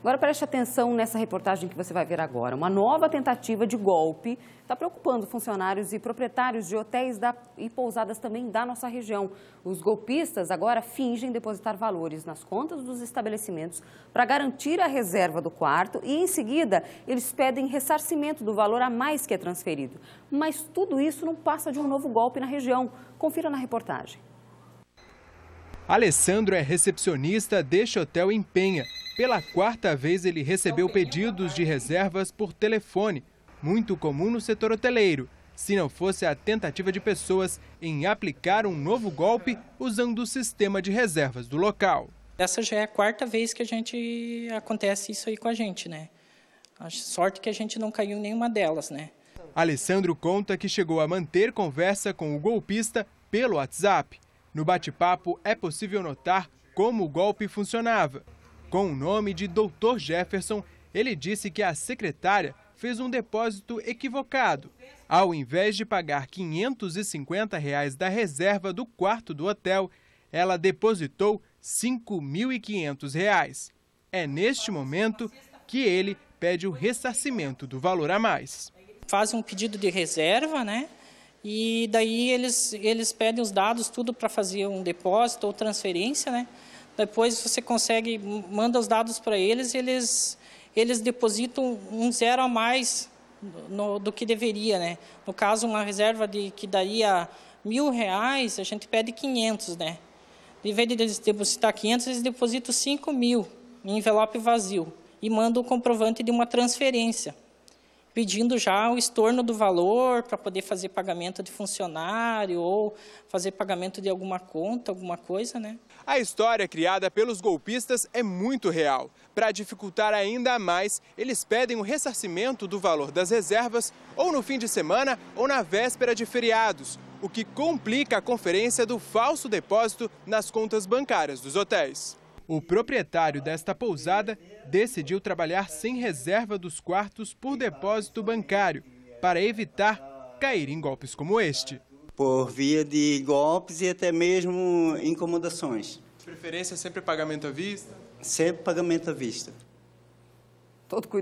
Agora preste atenção nessa reportagem que você vai ver agora. Uma nova tentativa de golpe está preocupando funcionários e proprietários de hotéis da, e pousadas também da nossa região. Os golpistas agora fingem depositar valores nas contas dos estabelecimentos para garantir a reserva do quarto e, em seguida, eles pedem ressarcimento do valor a mais que é transferido. Mas tudo isso não passa de um novo golpe na região. Confira na reportagem. Alessandro é recepcionista deste hotel em Penha pela quarta vez, ele recebeu pedidos de reservas por telefone, muito comum no setor hoteleiro, se não fosse a tentativa de pessoas em aplicar um novo golpe usando o sistema de reservas do local. Essa já é a quarta vez que a gente acontece isso aí com a gente, né? A sorte que a gente não caiu em nenhuma delas, né? Alessandro conta que chegou a manter conversa com o golpista pelo WhatsApp. No bate-papo é possível notar como o golpe funcionava. Com o nome de Dr. Jefferson, ele disse que a secretária fez um depósito equivocado. Ao invés de pagar R$ 550 reais da reserva do quarto do hotel, ela depositou R$ 5.500. É neste momento que ele pede o ressarcimento do valor a mais. Faz um pedido de reserva, né? E daí eles, eles pedem os dados, tudo para fazer um depósito ou transferência, né? Depois você consegue, manda os dados para eles, eles eles depositam um zero a mais no, do que deveria, né? No caso, uma reserva de que daria mil reais, a gente pede 500, né? Em vez de eles depositar 500, eles depositam 5 mil em envelope vazio e mandam o comprovante de uma transferência pedindo já o estorno do valor para poder fazer pagamento de funcionário ou fazer pagamento de alguma conta, alguma coisa, né? A história criada pelos golpistas é muito real. Para dificultar ainda mais, eles pedem o ressarcimento do valor das reservas ou no fim de semana ou na véspera de feriados, o que complica a conferência do falso depósito nas contas bancárias dos hotéis. O proprietário desta pousada decidiu trabalhar sem reserva dos quartos por depósito bancário para evitar cair em golpes como este. Por via de golpes e até mesmo incomodações. Preferência sempre pagamento à vista? Sempre pagamento à vista. Todo cuidado.